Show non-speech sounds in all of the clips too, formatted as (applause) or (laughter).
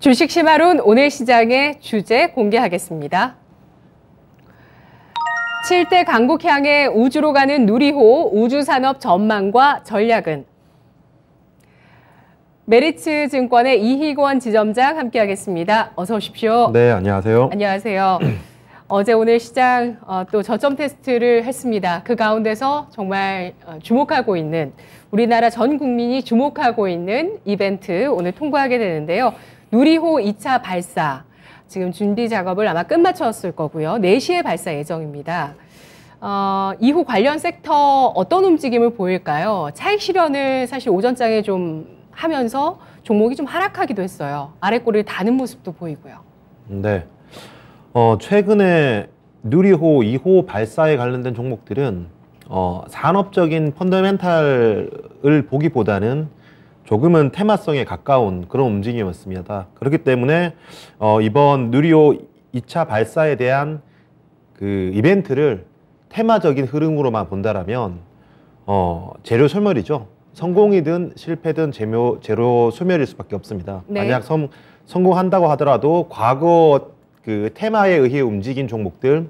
주식 심화론 오늘 시장의 주제 공개하겠습니다. 7대 강국 향해 우주로 가는 누리호 우주산업 전망과 전략은 메리츠 증권의 이희권 지점장 함께하겠습니다. 어서 오십시오. 네, 안녕하세요. 안녕하세요. (clears throat) 어제 오늘 시장 어, 또 저점 테스트를 했습니다. 그 가운데서 정말 어, 주목하고 있는 우리나라 전 국민이 주목하고 있는 이벤트 오늘 통과하게 되는데요. 누리호 2차 발사 지금 준비 작업을 아마 끝마쳤을 거고요. 4시에 발사 예정입니다. 어, 이후 관련 섹터 어떤 움직임을 보일까요? 차익 실현을 사실 오전장에 좀 하면서 종목이 좀 하락하기도 했어요. 아래꼬리를 다는 모습도 보이고요. 네. 어, 최근에 누리호 2호 발사에 관련된 종목들은 어, 산업적인 펀더멘탈을 보기보다는 조금은 테마성에 가까운 그런 움직임이었습니다. 그렇기 때문에 어, 이번 누리호 2차 발사에 대한 그 이벤트를 테마적인 흐름으로만 본다라면 어, 재료 소멸이죠. 성공이든 실패든 재료, 재료 소멸일 수밖에 없습니다. 네. 만약 성, 성공한다고 하더라도 과거 그 테마에 의해 움직인 종목들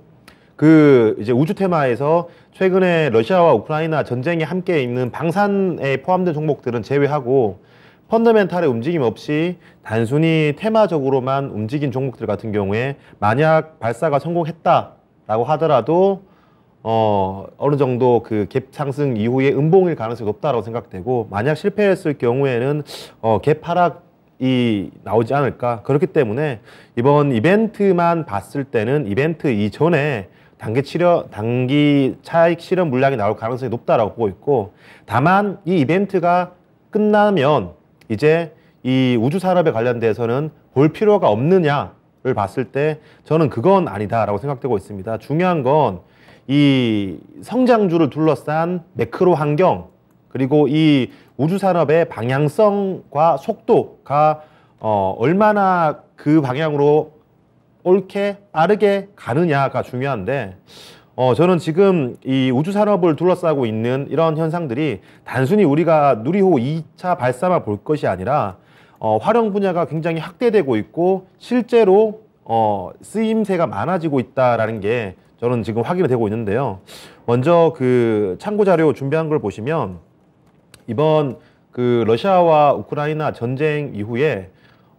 그 이제 우주 테마에서 최근에 러시아와 우크라이나 전쟁에 함께 있는 방산에 포함된 종목들은 제외하고 펀더멘탈의 움직임 없이 단순히 테마적으로만 움직인 종목들 같은 경우에 만약 발사가 성공했다라고 하더라도 어, 어느 정도 그갭 상승 이후에 음봉일 가능성이 높다라고 생각되고 만약 실패했을 경우에는 어, 갭 하락이 나오지 않을까 그렇기 때문에 이번 이벤트만 봤을 때는 이벤트 이전에 단기 치료 단기 차익 실현 물량이 나올 가능성이 높다라고 보고 있고 다만 이 이벤트가 끝나면 이제 이 우주 산업에 관련돼서는 볼 필요가 없느냐를 봤을 때 저는 그건 아니다라고 생각되고 있습니다. 중요한 건 이 성장주를 둘러싼 매크로 환경 그리고 이 우주 산업의 방향성과 속도가 어 얼마나 그 방향으로 옳게 빠르게 가느냐가 중요한데 어, 저는 지금 이 우주 산업을 둘러싸고 있는 이런 현상들이 단순히 우리가 누리호 2차 발사만 볼 것이 아니라 어, 활용 분야가 굉장히 확대되고 있고 실제로 어, 쓰임새가 많아지고 있다라는 게 저는 지금 확인이 되고 있는데요. 먼저 그 참고 자료 준비한 걸 보시면 이번 그 러시아와 우크라이나 전쟁 이후에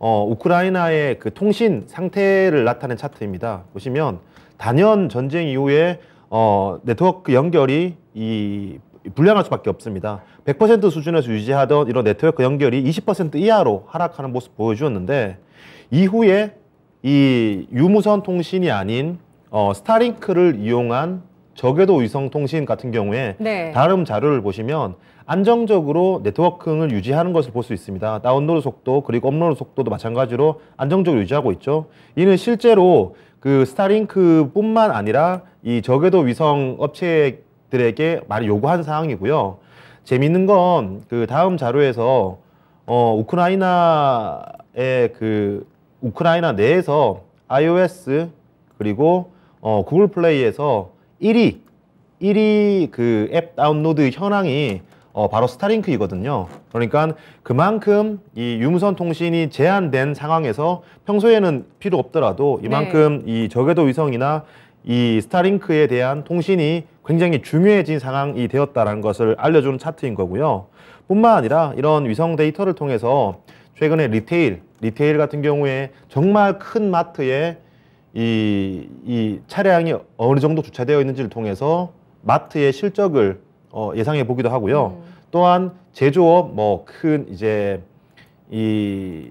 어, 우크라이나의 그 통신 상태를 나타낸 차트입니다. 보시면 단연 전쟁 이후에 어, 네트워크 연결이 이 불량할 수밖에 없습니다. 100% 수준에서 유지하던 이런 네트워크 연결이 20% 이하로 하락하는 모습 보여주었는데 이후에 이 유무선 통신이 아닌 어, 스타링크를 이용한 저궤도 위성 통신 같은 경우에 네. 다른 자료를 보시면 안정적으로 네트워킹을 유지하는 것을 볼 수 있습니다. 다운로드 속도 그리고 업로드 속도도 마찬가지로 안정적으로 유지하고 있죠. 이는 실제로 그 스타링크뿐만 아니라 이 저궤도 위성 업체들에게 많이 요구한 사항이고요. 재미는건 그 다음 자료에서 어 우크라이나의 그 우크라이나 내에서 iOS 그리고 어 구글 플레이에서 1위 1위 그 앱 다운로드 현황이 어, 바로 스타링크이거든요. 그러니까 그만큼 이 유무선 통신이 제한된 상황에서 평소에는 필요 없더라도 이만큼 네. 이 저궤도 위성이나 이 스타링크에 대한 통신이 굉장히 중요해진 상황이 되었다는 것을 알려주는 차트인 거고요. 뿐만 아니라 이런 위성 데이터를 통해서 최근에 리테일, 리테일 같은 경우에 정말 큰 마트에 이, 이 차량이 어느 정도 주차되어 있는지를 통해서 마트의 실적을 어, 예상해 보기도 하고요. 음. 또한 제조업 뭐 큰 이제 이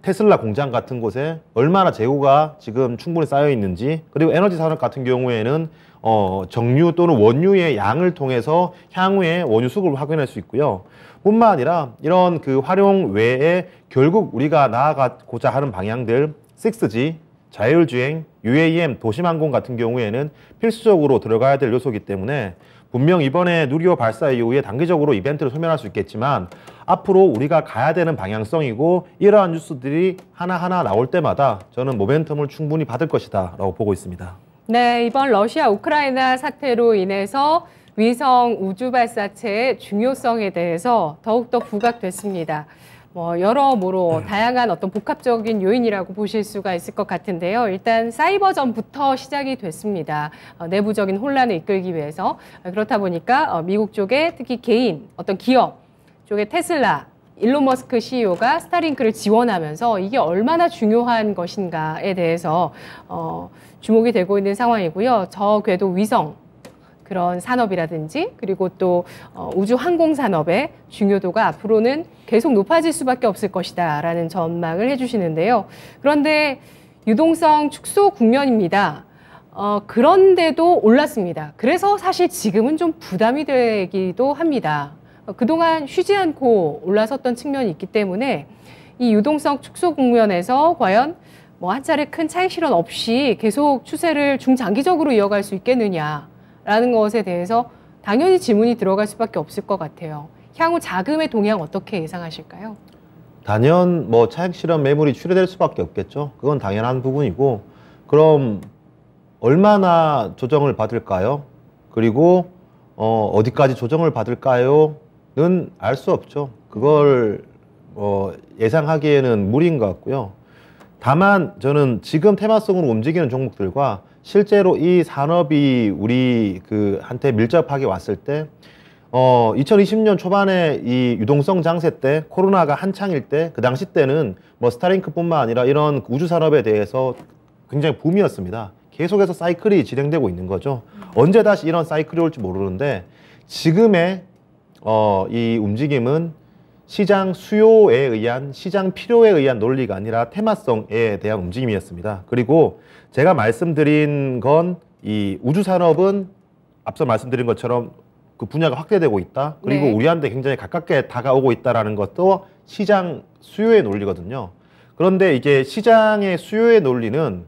테슬라 공장 같은 곳에 얼마나 재고가 지금 충분히 쌓여 있는지 그리고 에너지 산업 같은 경우에는 어, 정유 또는 원유의 양을 통해서 향후에 원유 수급을 확인할 수 있고요. 뿐만 아니라 이런 그 활용 외에 결국 우리가 나아가고자 하는 방향들 6G, 자율주행, UAM, 도심항공 같은 경우에는 필수적으로 들어가야 될 요소이기 때문에 분명 이번에 누리호 발사 이후에 단기적으로 이벤트를 소멸할 수 있겠지만 앞으로 우리가 가야 되는 방향성이고 이러한 뉴스들이 하나하나 나올 때마다 저는 모멘텀을 충분히 받을 것이다 라고 보고 있습니다. 네, 이번 러시아 우크라이나 사태로 인해서 위성 우주 발사체의 중요성에 대해서 더욱더 부각됐습니다. 뭐 여러모로 네. 다양한 어떤 복합적인 요인이라고 보실 수가 있을 것 같은데요. 일단 사이버전부터 시작이 됐습니다. 어, 내부적인 혼란을 이끌기 위해서 어, 그렇다 보니까 어, 미국 쪽에 특히 개인 어떤 기업 쪽에 테슬라 일론 머스크 CEO가 스타링크를 지원하면서 이게 얼마나 중요한 것인가에 대해서 어, 주목이 되고 있는 상황이고요. 저궤도 위성 그런 산업이라든지 그리고 또 어, 우주 항공 산업의 중요도가 앞으로는 계속 높아질 수밖에 없을 것이다라는 전망을 해주시는데요. 그런데 유동성 축소 국면입니다. 어, 그런데도 올랐습니다. 그래서 사실 지금은 좀 부담이 되기도 합니다. 어, 그동안 쉬지 않고 올라섰던 측면이 있기 때문에 이 유동성 축소 국면에서 과연 뭐한 차례 큰 차익 실현 없이 계속 추세를 중장기적으로 이어갈 수 있겠느냐. 라는 것에 대해서 당연히 질문이 들어갈 수밖에 없을 것 같아요. 향후 자금의 동향 어떻게 예상하실까요? 단연 뭐 차익 실현 매물이 출회될 수밖에 없겠죠. 그건 당연한 부분이고 그럼 얼마나 조정을 받을까요? 그리고 어, 어디까지 조정을 받을까요?는 알 수 없죠. 그걸 어, 예상하기에는 무리인 것 같고요. 다만 저는 지금 테마성으로 움직이는 종목들과 실제로 이 산업이 우리 한테 밀접하게 왔을 때 어, 2020년 초반에 이 유동성 장세 때 코로나가 한창일 때 그 당시 때는 뭐 스타링크뿐만 아니라 이런 우주 산업에 대해서 굉장히 붐이었습니다. 계속해서 사이클이 진행되고 있는 거죠. 언제 다시 이런 사이클이 올지 모르는데 지금의 어, 이 움직임은 시장 수요에 의한 시장 필요에 의한 논리가 아니라 테마성에 대한 움직임이었습니다. 그리고 제가 말씀드린 건 이 우주 산업은 앞서 말씀드린 것처럼 그 분야가 확대되고 있다. 그리고 네. 우리한테 굉장히 가깝게 다가오고 있다라는 것도 시장 수요의 논리거든요. 그런데 이게 시장의 수요의 논리는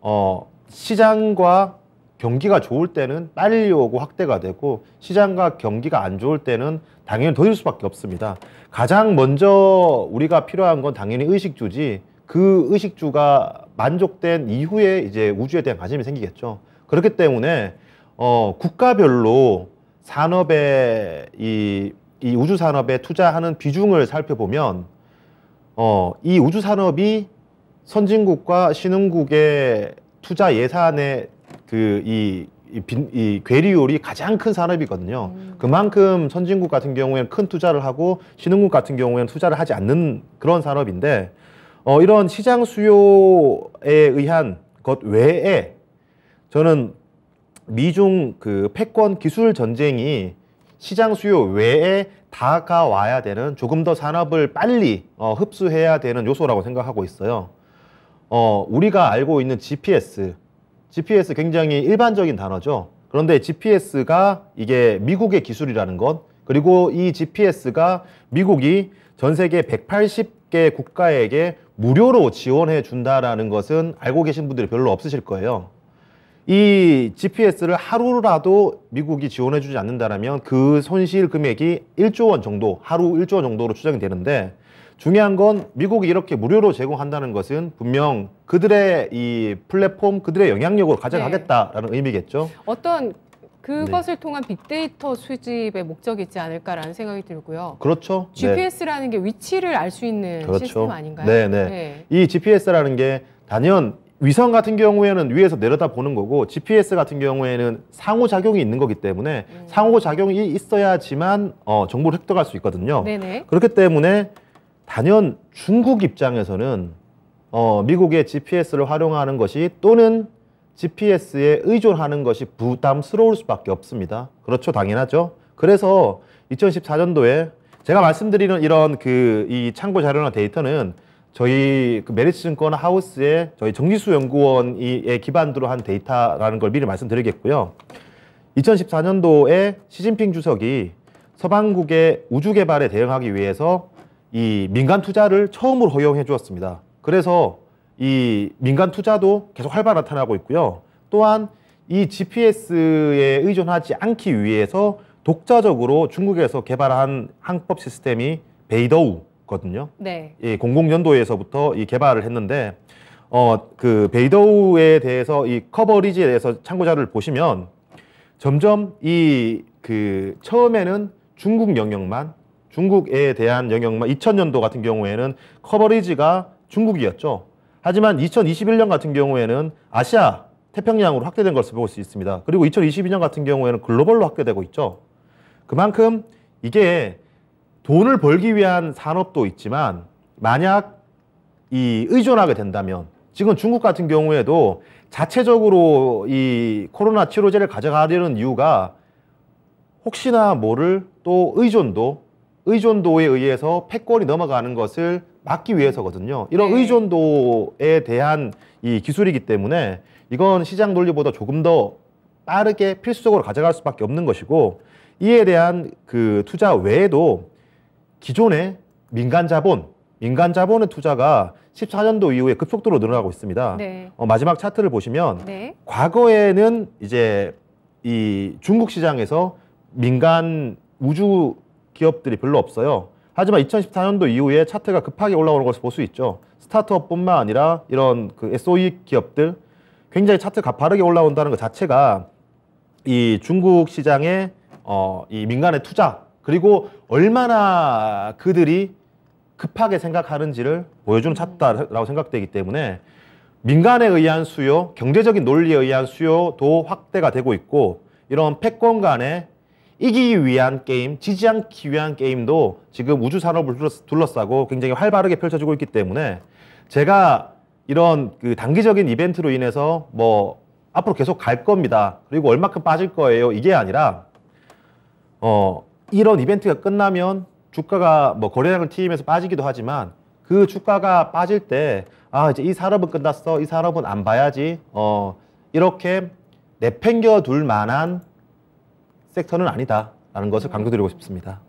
어 시장과 경기가 좋을 때는 빨리 오고 확대가 되고 시장과 경기가 안 좋을 때는 당연히 더딜 수밖에 없습니다. 가장 먼저 우리가 필요한 건 당연히 의식주지 그 의식주가 만족된 이후에 이제 우주에 대한 관심이 생기겠죠. 그렇기 때문에 어, 국가별로 산업의 이, 이 우주 산업에 투자하는 비중을 살펴보면 어, 이 우주 산업이 선진국과 신흥국의 투자 예산에 그이 이, 빈, 이 괴리율이 가장 큰 산업이거든요. 음. 그만큼 선진국 같은 경우에는 큰 투자를 하고 신흥국 같은 경우에는 투자를 하지 않는 그런 산업인데 어, 이런 시장 수요에 의한 것 외에 저는 미중 그 패권 기술 전쟁이 시장 수요 외에 다가와야 되는 조금 더 산업을 빨리 어, 흡수해야 되는 요소라고 생각하고 있어요. 어, 우리가 알고 있는 GPS GPS 굉장히 일반적인 단어죠. 그런데 GPS가 이게 미국의 기술이라는 것 그리고 이 GPS가 미국이 전 세계 180개 국가에게 무료로 지원해 준다라는 것은 알고 계신 분들이 별로 없으실 거예요. 이 GPS를 하루라도 미국이 지원해 주지 않는다면 그 손실 금액이 1조 원 정도, 하루 1조 원 정도로 추정이 되는데 중요한 건 미국이 이렇게 무료로 제공한다는 것은 분명 그들의 이 플랫폼, 그들의 영향력을 네. 가져가겠다라는 네. 의미겠죠. 어떤 그것을 네. 통한 빅데이터 수집의 목적이 있지 않을까라는 생각이 들고요. 그렇죠. GPS라는 네. 게 위치를 알 수 있는 그렇죠. 시스템 아닌가요? 네, 네. 네. 이 GPS라는 게 단연 위성 같은 경우에는 위에서 내려다 보는 거고 GPS 같은 경우에는 상호작용이 있는 거기 때문에 음. 상호작용이 있어야지만 어, 정보를 획득할 수 있거든요. 네네. 그렇기 때문에 단연 중국 입장에서는 어, 미국의 GPS를 활용하는 것이 또는 GPS에 의존하는 것이 부담스러울 수밖에 없습니다. 그렇죠. 당연하죠. 그래서 2014년도에 제가 말씀드리는 이런 그 이 참고 자료나 데이터는 저희 그 메리츠 증권 하우스의 저희 정지수 연구원이 기반으로 한 데이터라는 걸 미리 말씀드리겠고요. 2014년도에 시진핑 주석이 서방국의 우주 개발에 대응하기 위해서 이 민간 투자를 처음으로 허용해 주었습니다. 그래서 이 민간 투자도 계속 활발 나타나고 있고요. 또한 이 GPS에 의존하지 않기 위해서 독자적으로 중국에서 개발한 항법 시스템이 베이더우거든요. 네. 예, 00년도에서부터 이 개발을 했는데 어 그 베이더우에 대해서 이 커버리지에 대해서 참고자를 보시면 점점 이 그 처음에는 중국 영역만 중국에 대한 영역만 2000년도 같은 경우에는 커버리지가 중국이었죠. 하지만 2021년 같은 경우에는 아시아 태평양으로 확대된 것을 볼 수 있습니다. 그리고 2022년 같은 경우에는 글로벌로 확대되고 있죠. 그만큼 이게 돈을 벌기 위한 산업도 있지만 만약 이 의존하게 된다면 지금 중국 같은 경우에도 자체적으로 이 코로나 치료제를 가져가려는 이유가 혹시나 모를 또 의존도 의존도에 의해서 패권이 넘어가는 것을 막기 위해서거든요. 이런 네. 의존도에 대한 이 기술이기 때문에 이건 시장 논리보다 조금 더 빠르게 필수적으로 가져갈 수밖에 없는 것이고 이에 대한 그 투자 외에도 기존의 민간 자본, 민간 자본의 투자가 14년도 이후에 급속도로 늘어나고 있습니다. 네. 어, 마지막 차트를 보시면 네. 과거에는 이제 이 중국 시장에서 민간 우주 기업들이 별로 없어요. 하지만 2014년도 이후에 차트가 급하게 올라오는 것을 볼 수 있죠. 스타트업뿐만 아니라 이런 그 SOE 기업들 굉장히 차트가 파르게 올라온다는 것 자체가 이 중국 시장의 어, 이 민간의 투자 그리고 얼마나 그들이 급하게 생각하는지를 보여주는 차트라고 생각되기 때문에 민간에 의한 수요, 경제적인 논리에 의한 수요도 확대가 되고 있고 이런 패권 간의 이기기 위한 게임, 지지 않기 위한 게임도 지금 우주 산업을 둘러싸고 굉장히 활발하게 펼쳐지고 있기 때문에 제가 이런 그 단기적인 이벤트로 인해서 뭐 앞으로 계속 갈 겁니다. 그리고 얼마큼 빠질 거예요. 이게 아니라 어 이런 이벤트가 끝나면 주가가 뭐 거래량을 튀면서 빠지기도 하지만 그 주가가 빠질 때아 이제 이 산업은 끝났어. 이 산업은 안 봐야지. 어 이렇게 내팽겨 둘 만한 섹터는 아니다라는 것을 음. 강조드리고 싶습니다.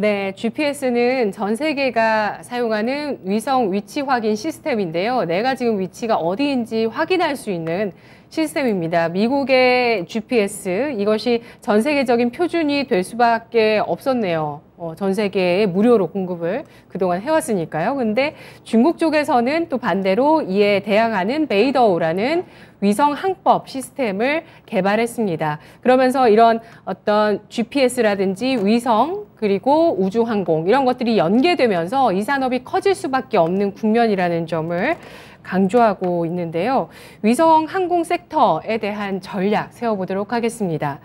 네, GPS는 전 세계가 사용하는 위성 위치 확인 시스템인데요. 내가 지금 위치가 어디인지 확인할 수 있는 시스템입니다. 미국의 GPS, 이것이 전 세계적인 표준이 될 수밖에 없었네요. 어, 전 세계에 무료로 공급을 그동안 해왔으니까요. 근데 중국 쪽에서는 또 반대로 이에 대항하는 베이더우라는 위성 항법 시스템을 개발했습니다. 그러면서 이런 어떤 GPS라든지 위성 그리고 우주항공 이런 것들이 연계되면서 이 산업이 커질 수밖에 없는 국면이라는 점을 강조하고 있는데요. 위성 항공 섹터에 대한 전략 세워보도록 하겠습니다.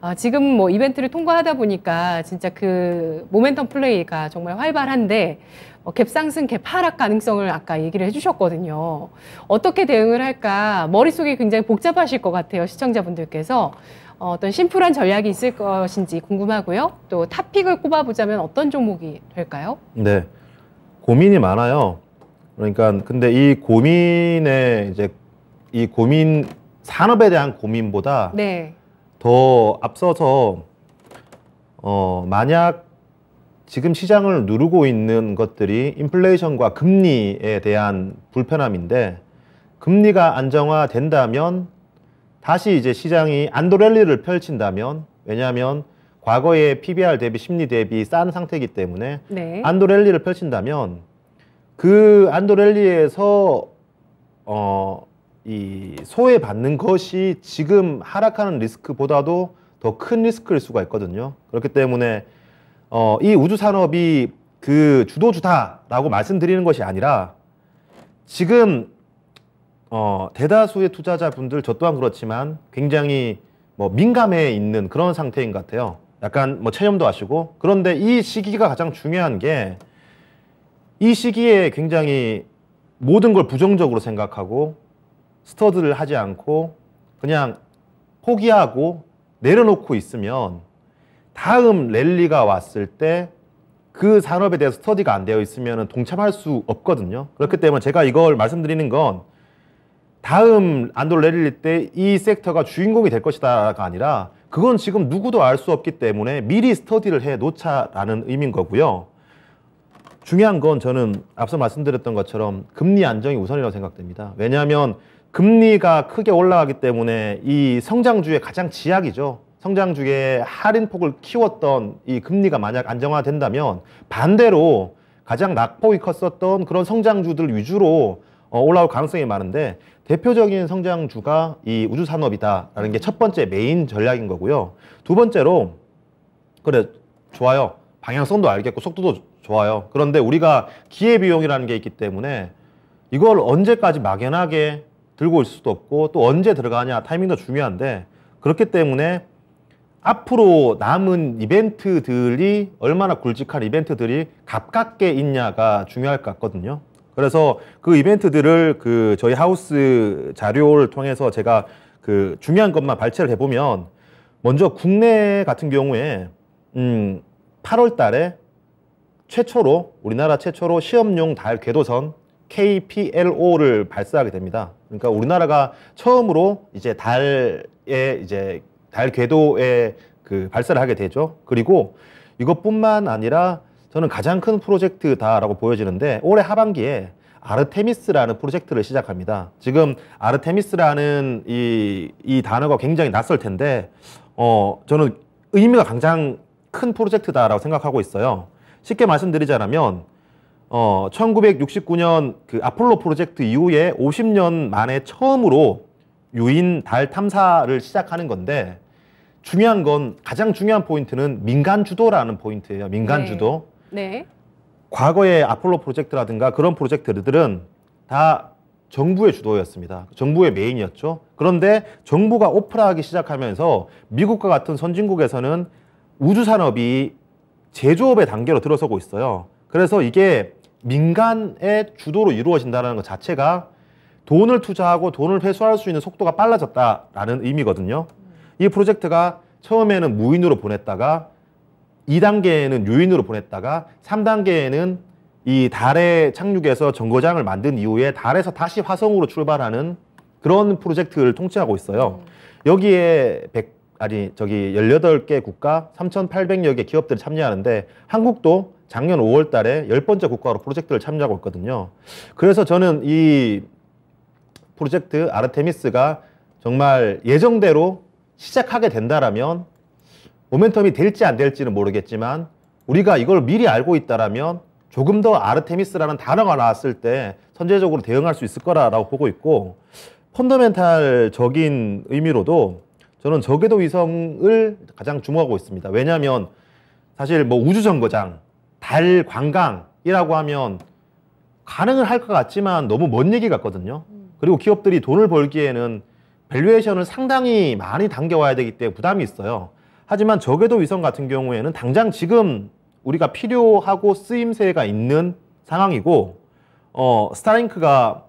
아, 지금 뭐 이벤트를 통과하다 보니까 진짜 그 모멘텀 플레이가 정말 활발한데 어, 갭상승, 갭하락 가능성을 아까 얘기를 해주셨거든요. 어떻게 대응을 할까 머릿속이 굉장히 복잡하실 것 같아요. 시청자분들께서. 어, 어떤 심플한 전략이 있을 것인지 궁금하고요. 또 탑픽을 꼽아보자면 어떤 종목이 될까요? 네, 고민이 많아요. 그러니까 근데 이 고민에 이제 이 고민 산업에 대한 고민보다 네. 더 앞서서 어 만약 지금 시장을 누르고 있는 것들이 인플레이션과 금리에 대한 불편함인데 금리가 안정화된다면 다시 이제 시장이 안도랠리를 펼친다면 왜냐하면 과거의 PBR 대비 심리 대비 싼 상태이기 때문에 네. 안도랠리를 펼친다면 그 안도랠리에서 어, 이 소외받는 것이 지금 하락하는 리스크보다도 더 큰 리스크일 수가 있거든요. 그렇기 때문에 어, 이 우주 산업이 그 주도주다라고 말씀드리는 것이 아니라 지금 어, 대다수의 투자자분들 저 또한 그렇지만 굉장히 뭐 민감해 있는 그런 상태인 것 같아요. 약간 뭐 체념도 하시고 그런데 이 시기가 가장 중요한 게 이 시기에 굉장히 모든 걸 부정적으로 생각하고 스터드를 하지 않고 그냥 포기하고 내려놓고 있으면 다음 랠리가 왔을 때 그 산업에 대해서 스터디가 안 되어 있으면 동참할 수 없거든요. 그렇기 때문에 제가 이걸 말씀드리는 건 다음 안도를 내릴 때 이 섹터가 주인공이 될 것이다가 아니라 그건 지금 누구도 알 수 없기 때문에 미리 스터디를 해 놓자라는 의미인 거고요. 중요한 건 저는 앞서 말씀드렸던 것처럼 금리 안정이 우선이라고 생각됩니다. 왜냐하면 금리가 크게 올라가기 때문에 이 성장주의 가장 지약이죠. 성장주의 할인폭을 키웠던 이 금리가 만약 안정화된다면 반대로 가장 낙폭이 컸었던 그런 성장주들 위주로 어, 올라올 가능성이 많은데 대표적인 성장주가 이 우주 산업이다라는 게 첫 번째 메인 전략인 거고요. 두 번째로 그래 좋아요. 방향성도 알겠고 속도도 좋아요. 그런데 우리가 기회 비용이라는 게 있기 때문에 이걸 언제까지 막연하게 들고 올 수도 없고 또 언제 들어가냐 타이밍도 중요한데 그렇기 때문에 앞으로 남은 이벤트들이 얼마나 굵직한 이벤트들이 가깝게 있냐가 중요할 것 같거든요. 그래서 그 이벤트들을 그 저희 하우스 자료를 통해서 제가 그 중요한 것만 발췌를 해보면 먼저 국내 같은 경우에 음 8월 달에 최초로 우리나라 최초로 시험용 달 궤도선 KPLO를 발사하게 됩니다. 그러니까 우리나라가 처음으로 이제 달에 이제 달 궤도에 그 발사를 하게 되죠. 그리고 이것뿐만 아니라 저는 가장 큰 프로젝트다라고 보여지는데 올해 하반기에 아르테미스라는 프로젝트를 시작합니다. 지금 아르테미스라는 이, 이 단어가 굉장히 낯설 텐데 어, 저는 의미가 가장 큰 프로젝트다라고 생각하고 있어요. 쉽게 말씀드리자면 어, 1969년 그 아폴로 프로젝트 이후에 50년 만에 처음으로 유인 달 탐사를 시작하는 건데 중요한 건 가장 중요한 포인트는 민간 주도라는 포인트예요. 민간 주도. 네. 네. 과거의 아폴로 프로젝트라든가 그런 프로젝트들은 다 정부의 주도였습니다. 정부의 메인이었죠. 그런데 정부가 오프라하기 시작하면서 미국과 같은 선진국에서는 우주 산업이 제조업의 단계로 들어서고 있어요. 그래서 이게 민간의 주도로 이루어진다는 것 자체가 돈을 투자하고 돈을 회수할 수 있는 속도가 빨라졌다라는 의미거든요. 이 프로젝트가 처음에는 무인으로 보냈다가 2단계는 에 유인으로 보냈다가 3단계에는 이 달에 착륙해서 정거장을 만든 이후에 달에서 다시 화성으로 출발하는 그런 프로젝트를 통치하고 있어요. 여기에 100 아니 저기 18개 국가 3,800여 개 기업들이 참여하는데 한국도 작년 5월 달에 10번째 국가로 프로젝트를 참여하고 있거든요. 그래서 저는 이 프로젝트 아르테미스가 정말 예정대로 시작하게 된다라면 모멘텀이 될지 안 될지는 모르겠지만 우리가 이걸 미리 알고 있다라면 조금 더 아르테미스라는 단어가 나왔을 때 선제적으로 대응할 수 있을 거라고 보고 있고 펀더멘탈적인 의미로도 저는 저궤도 위성을 가장 주목하고 있습니다. 왜냐하면 사실 뭐 우주정거장, 달 관광이라고 하면 가능을할 것 같지만 너무 먼 얘기 같거든요. 그리고 기업들이 돈을 벌기에는 밸류에이션을 상당히 많이 당겨와야 되기 때문에 부담이 있어요. 하지만 저궤도 위성 같은 경우에는 당장 지금 우리가 필요하고 쓰임새가 있는 상황이고 어, 스타링크가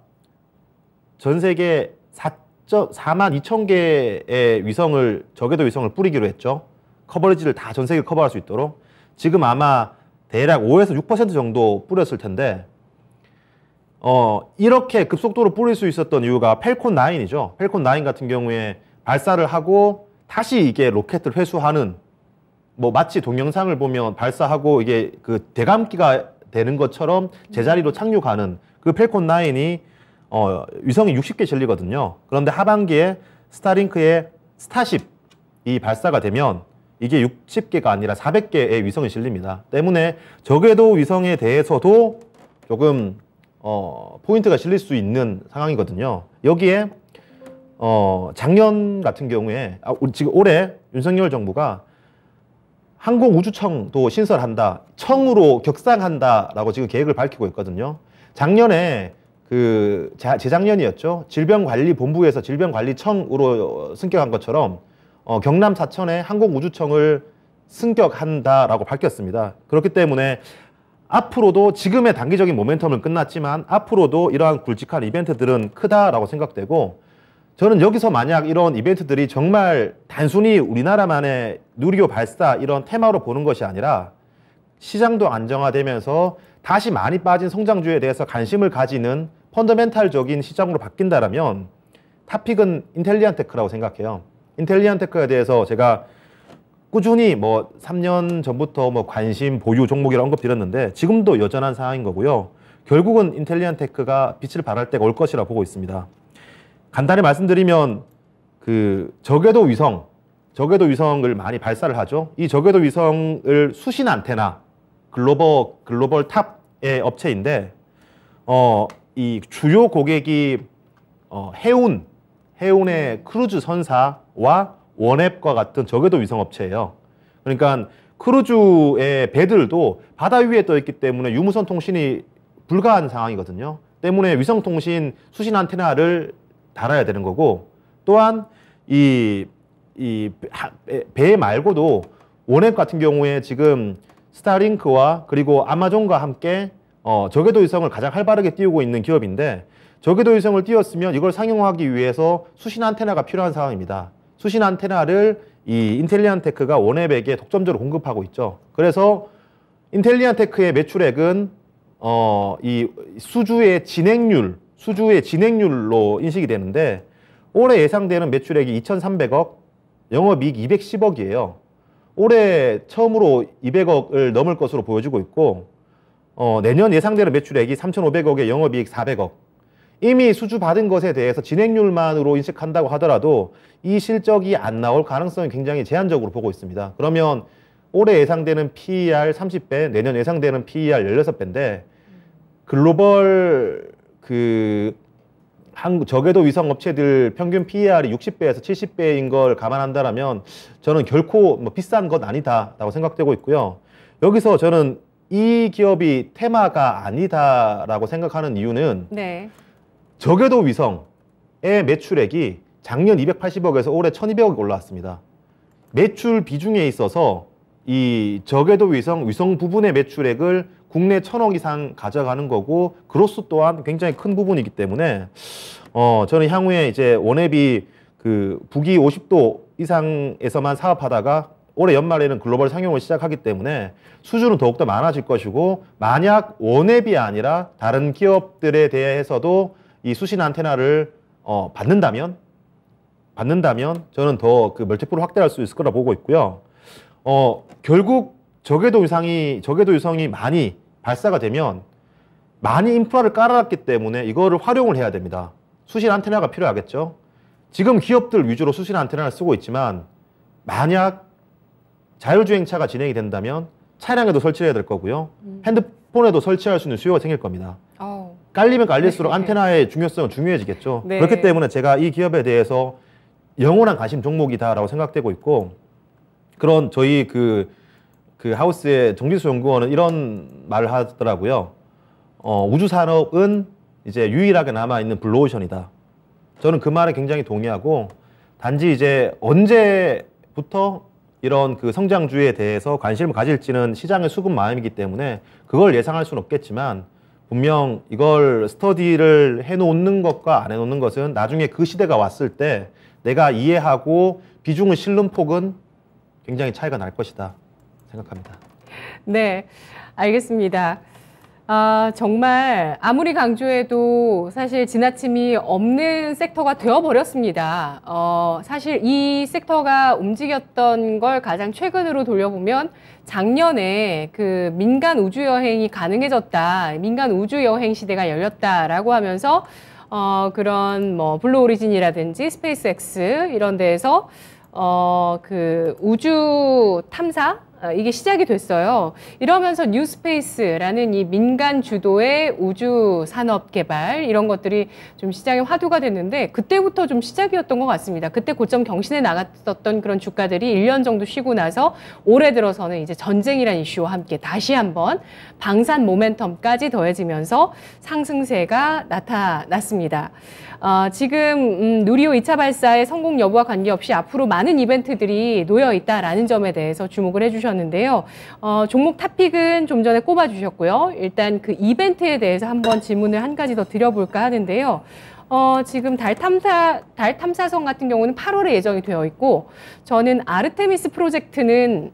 전 세계 4, 4만 2천 개의 위성을 저궤도 위성을 뿌리기로 했죠. 커버리지를 다 전 세계 커버할 수 있도록 지금 아마 대략 5에서 6% 정도 뿌렸을 텐데 어, 이렇게 급속도로 뿌릴 수 있었던 이유가 펠콘 9이죠. 펠콘 9 같은 경우에 발사를 하고 다시 이게 로켓을 회수하는 뭐 마치 동영상을 보면 발사하고 이게 그 대감기가 되는 것처럼 제자리로 착륙하는 그 펠콘 9이 어, 위성이 60개 실리거든요. 그런데 하반기에 스타링크의 스타십 이 발사가 되면 이게 60개가 아니라 400개의 위성이 실립니다. 때문에 적외도 위성에 대해서도 조금 어, 포인트가 실릴 수 있는 상황이거든요. 여기에 어, 작년 같은 경우에 아, 지금 올해 윤석열 정부가 항공우주청도 신설한다, 청으로 격상한다라고 지금 계획을 밝히고 있거든요. 작년에 그 재작년이었죠. 질병관리본부에서 질병관리청으로 승격한 것처럼 어, 경남 사천에 항공우주청을 승격한다라고 밝혔습니다. 그렇기 때문에 앞으로도 지금의 단기적인 모멘텀은 끝났지만 앞으로도 이러한 굵직한 이벤트들은 크다라고 생각되고 저는 여기서 만약 이런 이벤트들이 정말 단순히 우리나라만의 누리호 발사 이런 테마로 보는 것이 아니라 시장도 안정화되면서 다시 많이 빠진 성장주에 대해서 관심을 가지는 펀더멘탈적인 시장으로 바뀐다라면 탑픽은 인텔리안테크라고 생각해요. 인텔리안테크에 대해서 제가 꾸준히 뭐 3년 전부터 뭐 관심 보유 종목이라 언급드렸는데 지금도 여전한 상황인 거고요. 결국은 인텔리안테크가 빛을 발할 때가 올 것이라 고 보고 있습니다. 간단히 말씀드리면 그 저궤도 위성, 저궤도 위성을 많이 발사를 하죠. 이 저궤도 위성을 수신 안테나 글로벌 글로벌 탑의 업체인데 어 이 주요 고객이 어 해운 해운의 크루즈 선사와 원앱과 같은 저궤도 위성 업체예요. 그러니까 크루즈의 배들도 바다 위에 떠 있기 때문에 유무선 통신이 불가한 상황이거든요. 때문에 위성 통신 수신 안테나를 달아야 되는 거고 또한 이, 이배 말고도 원앱 같은 경우에 지금 스타링크와 그리고 아마존과 함께 어, 저궤도 위성을 가장 활발하게 띄우고 있는 기업인데 저궤도 위성을 띄웠으면 이걸 상용화하기 위해서 수신 안테나가 필요한 상황입니다. 수신 안테나를 이 인텔리안 테크가 원앱에게 독점적으로 공급하고 있죠. 그래서 인텔리안 테크의 매출액은 어, 이 수주의 진행률 수주의 진행률로 인식이 되는데 올해 예상되는 매출액이 2,300억, 영업이익 210억이에요. 올해 처음으로 200억을 넘을 것으로 보여지고 있고 어, 내년 예상되는 매출액이 3,500억에 영업이익 400억. 이미 수주 받은 것에 대해서 진행률만으로 인식한다고 하더라도 이 실적이 안 나올 가능성이 굉장히 제한적으로 보고 있습니다. 그러면 올해 예상되는 PER 30배, 내년 예상되는 PER 16배인데 글로벌 그 한국 저궤도 위성 업체들 평균 PER이 60배에서 70배인 걸 감안한다라면 저는 결코 뭐 비싼 건 아니다라고 생각되고 있고요. 여기서 저는 이 기업이 테마가 아니다라고 생각하는 이유는 네. 저궤도 위성의 매출액이 작년 280억에서 올해 1200억이 올라왔습니다. 매출 비중에 있어서 이 저궤도 위성 위성 부분의 매출액을 국내 천억 이상 가져가는 거고 그로스 또한 굉장히 큰 부분이기 때문에 어 저는 향후에 이제 원앱이 그 북위 50도 이상에서만 사업하다가 올해 연말에는 글로벌 상용을 시작하기 때문에 수준은 더욱더 많아질 것이고 만약 원앱이 아니라 다른 기업들에 대해서도 이 수신 안테나를 어 받는다면 받는다면 저는 더 그 멀티플을 확대할 수 있을 거라 보고 있고요. 어 결국 저궤도 위상이 저궤도 유성이 많이 발사가 되면 많이 인프라를 깔아놨기 때문에 이거를 활용을 해야 됩니다. 수신 안테나가 필요하겠죠. 지금 기업들 위주로 수신 안테나를 쓰고 있지만 만약 자율주행차가 진행이 된다면 차량에도 설치해야 될 거고요. 음. 핸드폰에도 설치할 수 있는 수요가 생길 겁니다. 오. 깔리면 깔릴수록 네. 안테나의 중요성은 중요해지겠죠. 네. 그렇기 때문에 제가 이 기업에 대해서 영원한 관심 종목이다라고 생각되고 있고 그런 저희 그그 하우스의 정기수 연구원은 이런 말을 하더라고요. 어, 우주 산업은 이제 유일하게 남아 있는 블루오션이다. 저는 그 말에 굉장히 동의하고 단지 이제 언제부터 이런 그 성장주에 대해서 관심을 가질지는 시장의 수급 마음이기 때문에 그걸 예상할 수는 없겠지만 분명 이걸 스터디를 해놓는 것과 안 해놓는 것은 나중에 그 시대가 왔을 때 내가 이해하고 비중을 실는 폭은 굉장히 차이가 날 것이다. 생각합니다. 네, 알겠습니다. 아, 정말 아무리 강조해도 사실 지나침이 없는 섹터가 되어버렸습니다. 어, 사실 이 섹터가 움직였던 걸 가장 최근으로 돌려보면 작년에 그 민간 우주여행이 가능해졌다. 민간 우주여행 시대가 열렸다라고 하면서 어, 그런 뭐 블루 오리진이라든지 스페이스X 이런 데에서 어, 그 우주 탐사 어, 이게 시작이 됐어요. 이러면서 뉴스페이스라는 이 민간 주도의 우주 산업 개발 이런 것들이 좀 시장에 화두가 됐는데 그때부터 좀 시작이었던 것 같습니다. 그때 고점 경신에 나갔었던 그런 주가들이 1년 정도 쉬고 나서 올해 들어서는 이제 전쟁이란 이슈와 함께 다시 한번 방산 모멘텀까지 더해지면서 상승세가 나타났습니다. 어, 지금 음, 누리호 2차 발사의 성공 여부와 관계없이 앞으로 많은 이벤트들이 놓여 있다라는 점에 대해서 주목을 해주셨는데요. 어, 종목 탑픽은 좀 전에 꼽아주셨고요. 일단 그 이벤트에 대해서 한번 질문을 한 가지 더 드려볼까 하는데요. 어, 지금 달 탐사, 달 탐사선 같은 경우는 8월에 예정이 되어 있고, 저는 아르테미스 프로젝트는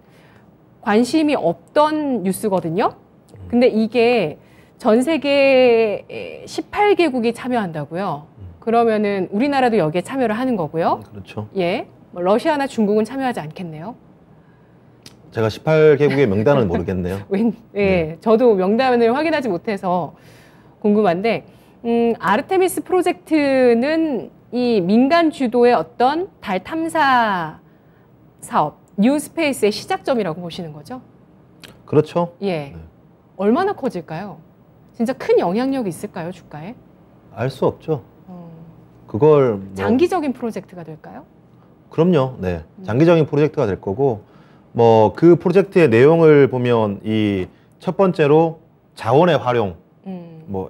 관심이 없던 뉴스거든요. 근데 이게 전 세계 18개국이 참여한다고요. 그러면은 우리나라도 여기에 참여를 하는 거고요. 음, 그렇죠. 예. 뭐 러시아나 중국은 참여하지 않겠네요. 제가 18개국의 명단은 모르겠네요. 웬, (laughs) 예, 네. 저도 명단을 확인하지 못해서 궁금한데, 음, 아르테미스 프로젝트는 이 민간 주도의 어떤 달 탐사 사업, 뉴스페이스의 시작점이라고 보시는 거죠? 그렇죠. 예. 네. 얼마나 커질까요? 진짜 큰 영향력이 있을까요, 주가에? 알 수 없죠. 그걸 뭐 장기적인 프로젝트가 될까요? 그럼요. 네. 음. 장기적인 프로젝트가 될 거고 뭐 그 프로젝트의 내용을 보면 이 첫 번째로 자원의 활용 음. 뭐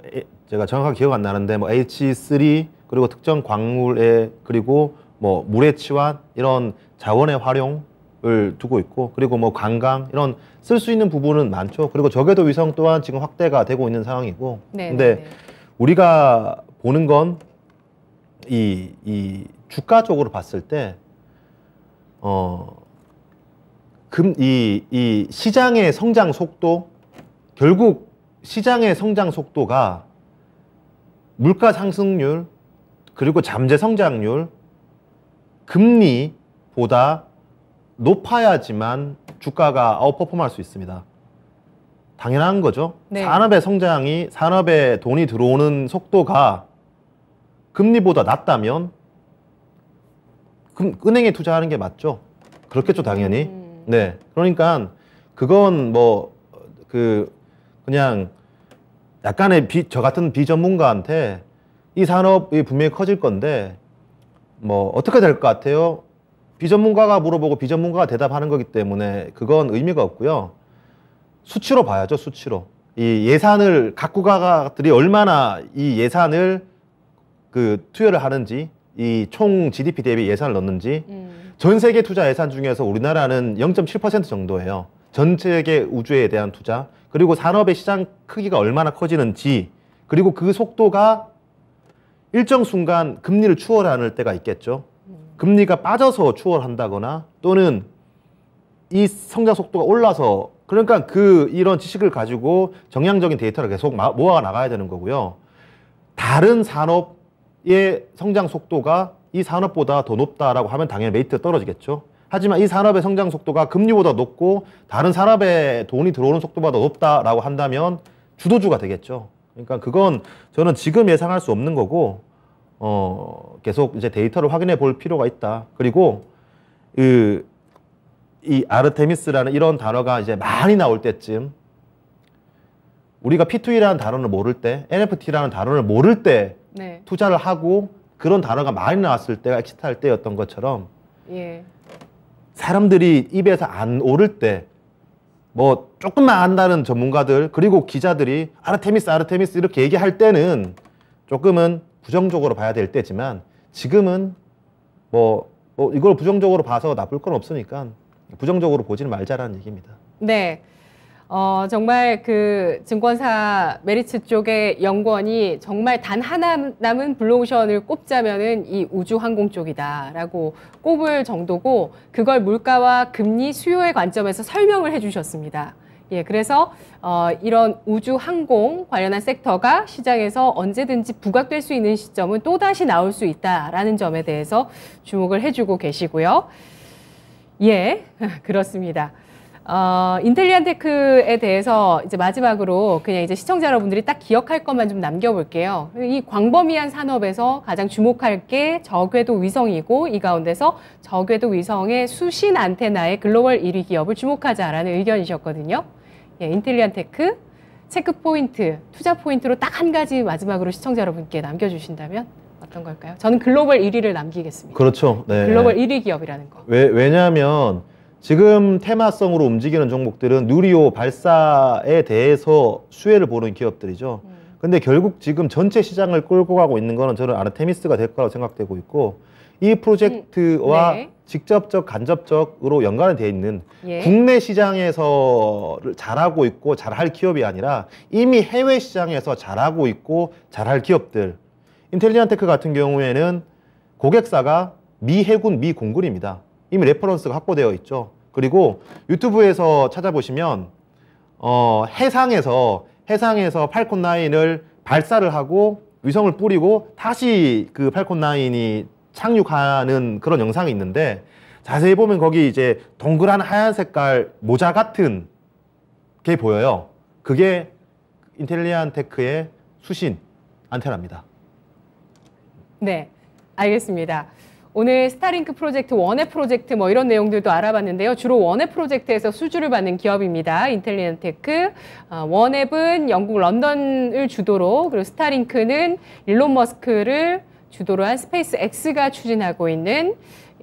제가 정확하게 기억 안 나는데 뭐 H3 그리고 특정 광물의 그리고 뭐 물의 치환 이런 자원의 활용을 두고 있고 그리고 뭐 관광 이런 쓸 수 있는 부분은 많죠. 그리고 저궤도 위성 또한 지금 확대가 되고 있는 상황이고. 네, 근데 네. 네. 우리가 보는 건 이, 이 주가 쪽으로 봤을 때, 어, 금, 이, 이 시장의 성장 속도, 결국 시장의 성장 속도가 물가 상승률, 그리고 잠재 성장률, 금리보다 높아야지만 주가가 아웃퍼폼할 수 있습니다. 당연한 거죠. 네. 산업의 성장이 산업의 돈이 들어오는 속도가 금리보다 낮다면 금, 은행에 투자하는 게 맞죠. 그렇겠죠, 당연히. 음. 네. 그러니까 그건 뭐 그 그냥 약간의 비, 저 같은 비전문가한테 이 산업이 분명히 커질 건데 뭐 어떻게 될 것 같아요? 비전문가가 물어보고 비전문가가 대답하는 거기 때문에 그건 의미가 없고요. 수치로 봐야죠, 수치로. 이 예산을 각국가들이 얼마나 이 예산을 그 투여를 하는지 이 총 GDP 대비 예산을 넣는지 음. 전 세계 투자 예산 중에서 우리나라는 0.7% 정도예요. 전체계 우주에 대한 투자 그리고 산업의 시장 크기가 얼마나 커지는지 그리고 그 속도가 일정 순간 금리를 추월하는 때가 있겠죠. 음. 금리가 빠져서 추월한다거나 또는 이 성장 속도가 올라서 그러니까 그 이런 지식을 가지고 정량적인 데이터를 계속 모아 나가야 되는 거고요. 다른 산업 이 성장 속도가 이 산업보다 더 높다라고 하면 당연히 메이트가 떨어지겠죠. 하지만 이 산업의 성장 속도가 금리보다 높고 다른 산업에 돈이 들어오는 속도보다 높다라고 한다면 주도주가 되겠죠. 그러니까 그건 저는 지금 예상할 수 없는 거고 어 계속 이제 데이터를 확인해 볼 필요가 있다. 그리고 그, 이 아르테미스라는 이런 단어가 이제 많이 나올 때쯤 우리가 P2E라는 단어를 모를 때 NFT라는 단어를 모를 때 네. 투자를 하고 그런 단어가 많이 나왔을 때가 엑시트 할 때였던 것처럼 예. 사람들이 입에서 안 오를 때 뭐 조금만 안다는 전문가들 그리고 기자들이 아르테미스 아르테미스 이렇게 얘기할 때는 조금은 부정적으로 봐야 될 때지만 지금은 뭐, 뭐 이걸 부정적으로 봐서 나쁠 건 없으니까 부정적으로 보지는 말자라는 얘기입니다. 네. 어, 정말 그 증권사 메리츠 쪽의 연구원이 정말 단 하나 남은 블루오션을 꼽자면은 이 우주항공 쪽이다라고 꼽을 정도고 그걸 물가와 금리 수요의 관점에서 설명을 해주셨습니다. 예, 그래서 어, 이런 우주 항공 관련한 섹터가 시장에서 언제든지 부각될 수 있는 시점은 또 다시 나올 수 있다라는 점에 대해서 주목을 해주고 계시고요. 예, (laughs) 그렇습니다. 어, 인텔리안 테크에 대해서 이제 마지막으로 그냥 이제 시청자 여러분들이 딱 기억할 것만 좀 남겨볼게요. 이 광범위한 산업에서 가장 주목할 게 저궤도 위성이고 이 가운데서 저궤도 위성의 수신 안테나의 글로벌 1위 기업을 주목하자라는 의견이셨거든요. 예, 인텔리안 테크, 체크 포인트, 투자 포인트로 딱 한 가지 마지막으로 시청자 여러분께 남겨주신다면 어떤 걸까요? 저는 글로벌 1위를 남기겠습니다. 그렇죠. 네. 글로벌 1위 기업이라는 거. 왜, 왜냐하면 지금 테마성으로 움직이는 종목들은 누리호 발사에 대해서 수혜를 보는 기업들이죠. 음. 근데 결국 지금 전체 시장을 끌고 가고 있는 거는 저는 아르테미스가 될 거라고 생각되고 있고 이 프로젝트와 음, 네. 직접적 간접적으로 연관이 돼 있는 예. 국내 시장에서 잘하고 있고 잘할 기업이 아니라 이미 해외 시장에서 잘하고 있고 잘할 기업들 인텔리안테크 같은 경우에는 고객사가 미 해군 미 공군입니다. 이미 레퍼런스가 확보되어 있죠. 그리고 유튜브에서 찾아보시면 어, 해상에서 해상에서 팔콘 9을 발사를 하고 위성을 뿌리고 다시 그 팔콘 9이 착륙하는 그런 영상이 있는데 자세히 보면 거기 이제 동그란 하얀 색깔 모자 같은 게 보여요. 그게 인텔리안 테크의 수신 안테나입니다. 네, 알겠습니다. 오늘 스타링크 프로젝트 원의 프로젝트 뭐 이런 내용들도 알아봤는데요. 주로 원의 프로젝트에서 수주를 받는 기업입니다. 인텔리언테크, 어, 원앱은 영국 런던을 주도로 그리고 스타링크는 일론 머스크를 주도로 한 스페이스 X가 추진하고 있는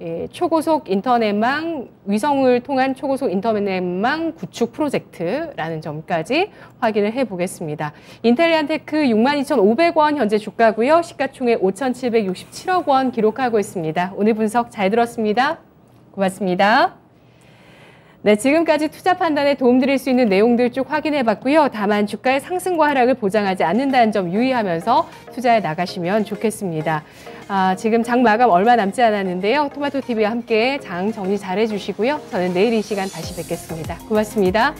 예, 초고속 인터넷망 위성을 통한 초고속 인터넷망 구축 프로젝트라는 점까지 확인을 해보겠습니다. 인텔리안테크 62,500원 현재 주가고요. 시가총액 5,767억 원 기록하고 있습니다. 오늘 분석 잘 들었습니다. 고맙습니다. 네, 지금까지 투자 판단에 도움드릴 수 있는 내용들 쭉 확인해 봤고요. 다만 주가의 상승과 하락을 보장하지 않는다는 점 유의하면서 투자에 나가시면 좋겠습니다. 아, 지금 장 마감 얼마 남지 않았는데요. 토마토TV와 함께 장 정리 잘 해주시고요. 저는 내일 이 시간 다시 뵙겠습니다. 고맙습니다.